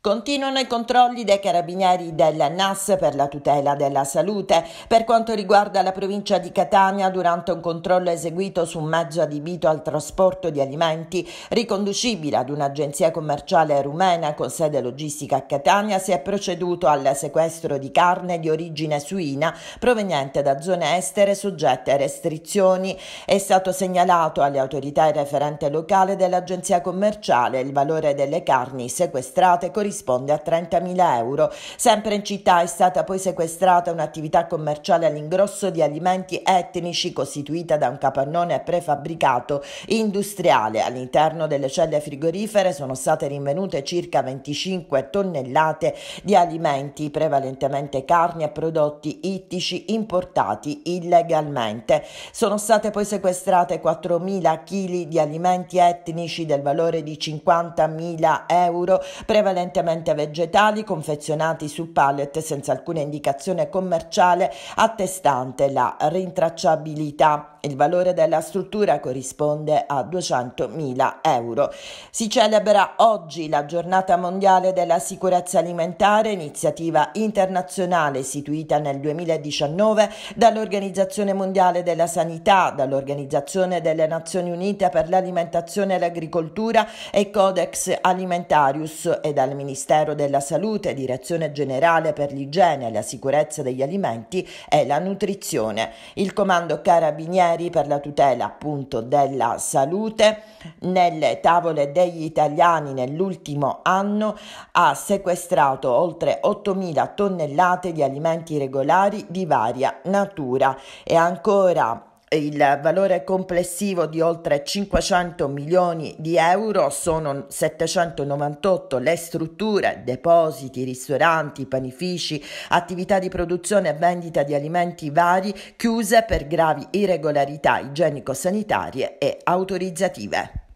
Continuano i controlli dei carabinieri del NAS per la tutela della salute. Per quanto riguarda la provincia di Catania, durante un controllo eseguito su un mezzo adibito al trasporto di alimenti, riconducibile ad un'agenzia commerciale rumena con sede logistica a Catania, si è proceduto al sequestro di carne di origine suina proveniente da zone estere soggette a restrizioni. È stato segnalato alle autorità e referente locale dell'agenzia commerciale il valore delle carni sequestrate con corrisponde a 30.000 euro. Sempre in città è stata poi sequestrata un'attività commerciale all'ingrosso di alimenti etnici costituita da un capannone prefabbricato industriale. All'interno delle celle frigorifere sono state rinvenute circa 25 tonnellate di alimenti, prevalentemente carni e prodotti ittici importati illegalmente. Sono state poi sequestrate 4.000 kg di alimenti etnici del valore di 50.000 euro, prevalentemente prevalentemente vegetali confezionati su pallet senza alcuna indicazione commerciale attestante la rintracciabilità. Il valore della struttura corrisponde a 200.000 euro. Si celebra oggi la giornata mondiale della sicurezza alimentare, iniziativa internazionale istituita nel 2019 dall'Organizzazione Mondiale della Sanità, dall'Organizzazione delle Nazioni Unite per l'alimentazione e l'agricoltura e Codex Alimentarius e dal Ministero Ministero della Salute, Direzione Generale per l'Igiene e la Sicurezza degli Alimenti e la Nutrizione, il Comando Carabinieri per la tutela appunto della salute nelle tavole degli italiani nell'ultimo anno ha sequestrato oltre 8.000 tonnellate di alimenti regolari di varia natura e ancora il valore complessivo di oltre 500 milioni di euro sono 798 le strutture, depositi, ristoranti, panifici, attività di produzione e vendita di alimenti vari chiuse per gravi irregolarità igienico-sanitarie e autorizzative.